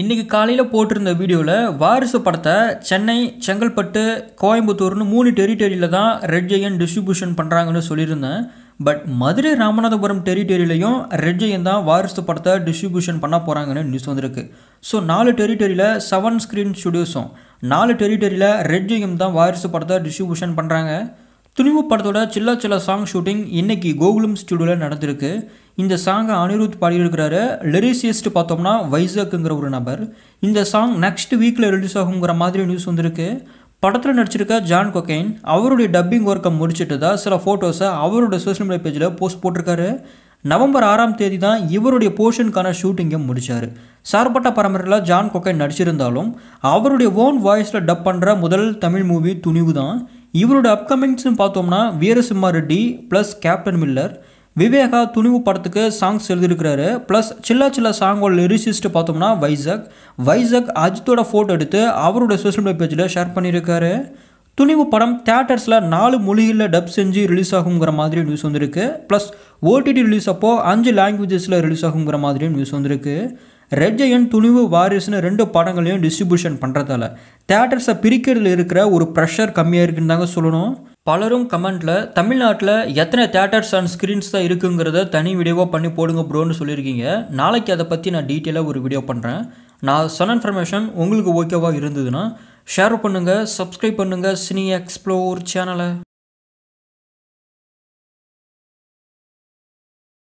இன்றைக்கி காலையில் போட்டிருந்த வீடியோவில் வாரிசு படத்தை சென்னை செங்கல்பட்டு கோயம்புத்தூர்னு மூணு டெரிட்டரியில் தான் ரெட் ஜெயன் டிஸ்ட்ரிபியூஷன் பண்ணுறாங்கன்னு சொல்லியிருந்தேன் பட் மதுரை ராமநாதபுரம் டெரிட்டரியிலையும் ரெட் ஜெயன் தான் வாரிசு படத்தை டிஸ்ட்ரிபியூஷன் பண்ண போகிறாங்கன்னு நியூஸ் வந்திருக்கு ஸோ நாலு டெரிட்டரியில் செவன் ஸ்க்ரீன் ஸ்டுடியோஸும் நாலு டெரிட்டரியில் ரெட் ஜெயம் தான் வாரிசு படத்தை டிஸ்ட்ரிபியூஷன் பண்ணுறாங்க துணிவு படத்தோட சில்லா சில்லா சாங் ஷூட்டிங் இன்றைக்கி கோகுலம் ஸ்டுடியோவில் நடந்திருக்கு இந்த சாங்கை அனிருத் பாடியிருக்கிறாரு லிரிசியஸ்ட் பார்த்தோம்னா வைசாக்குங்கிற ஒரு நபர் இந்த சாங் நெக்ஸ்ட் வீக்கில் ரிலீஸ் ஆகுங்கிற மாதிரி நியூஸ் வந்திருக்கு படத்தில் நடிச்சிருக்க ஜான் கொக்கைன் அவருடைய டப்பிங் ஒர்க்கை முடிச்சுட்டு தான் சில ஃபோட்டோஸை அவரோட சோஷியல் மீடியா பேஜில் போஸ்ட் போட்டிருக்காரு நவம்பர் ஆறாம் தேதி தான் இவருடைய போர்ஷனுக்கான ஷூட்டிங்கை முடித்தார் சார்பட்ட பரம்பரையில் ஜான் கொக்கைன் நடிச்சிருந்தாலும் அவருடைய ஓன் வாய்ஸில் டப் பண்ணுற முதல் தமிழ் மூவி துணிவு தான் இவரோட அப்கமிங்ஸ்னு பார்த்தோம்னா Veerasimha Reddy plus captain miller Viveka Thunivu படத்துக்கு சாங்ஸ் எழுதியிருக்கிறாரு ப்ளஸ் சில்லா சில்லா சாங்கோட லிரிசிஸ்ட் பார்த்தோம்னா வைசக் வைசக் அஜித்தோட ஃபோட்டோ எடுத்து அவரோட சோஷியல் மீடியா பேஜில் ஷேர் பண்ணியிருக்காரு துணிவு படம் தேட்டர்ஸில் நாலு மொழிகளில் டப் செஞ்சு ரிலீஸ் ஆகுங்கிற மாதிரி நியூஸ் வந்திருக்கு ப்ளஸ் ஓடிடி ரிலீஸ் அப்போது அஞ்சு லாங்குவேஜஸில் ரிலீஸ் ஆகுங்கிற மாதிரியும் நியூஸ் வந்திருக்கு ரெஜயன் துணிவு வாரியஸ்னு ரெண்டு படங்களையும் டிஸ்ட்ரிபியூஷன் பண்ணுறதால தேட்டர்ஸை பிரிக்கிறதுல இருக்கிற ஒரு ப்ரெஷர் கம்மியாக இருக்குன்னு தாங்க சொல்லணும் பலரும் கமெண்ட்டில் தமிழ்நாட்டில் எத்தனை தேட்டர்ஸ் அண்ட் ஸ்க்ரீன்ஸ் தான் இருக்குங்கிறத தனி வீடியோவாக பண்ணி போடுங்க ப்ரோன்னு சொல்லியிருக்கீங்க நாளைக்கு அதை பற்றி நான் டீட்டெயிலாக ஒரு வீடியோ பண்ணுறேன் நான் சொன்ன இன்ஃபர்மேஷன் உங்களுக்கு ஓகேவாக இருந்ததுன்னா ஷேர் பண்ணுங்கள் சப்ஸ்கிரைப் பண்ணுங்கள் சினி எக்ஸ்ப்ளோர் சேனலை